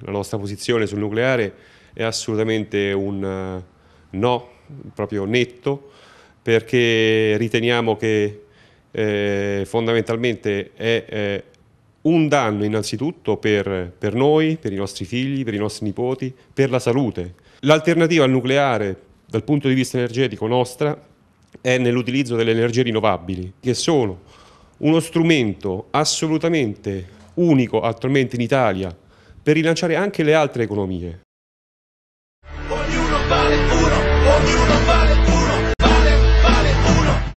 La nostra posizione sul nucleare è assolutamente un eh, no, proprio netto, perché riteniamo che eh, fondamentalmente è eh, un danno innanzitutto per, per noi, per i nostri figli, per i nostri nipoti, per la salute. L'alternativa al nucleare dal punto di vista energetico nostra è nell'utilizzo delle energie rinnovabili, che sono uno strumento assolutamente unico attualmente in Italia per rilanciare anche le altre economie. Ognuno vale uno,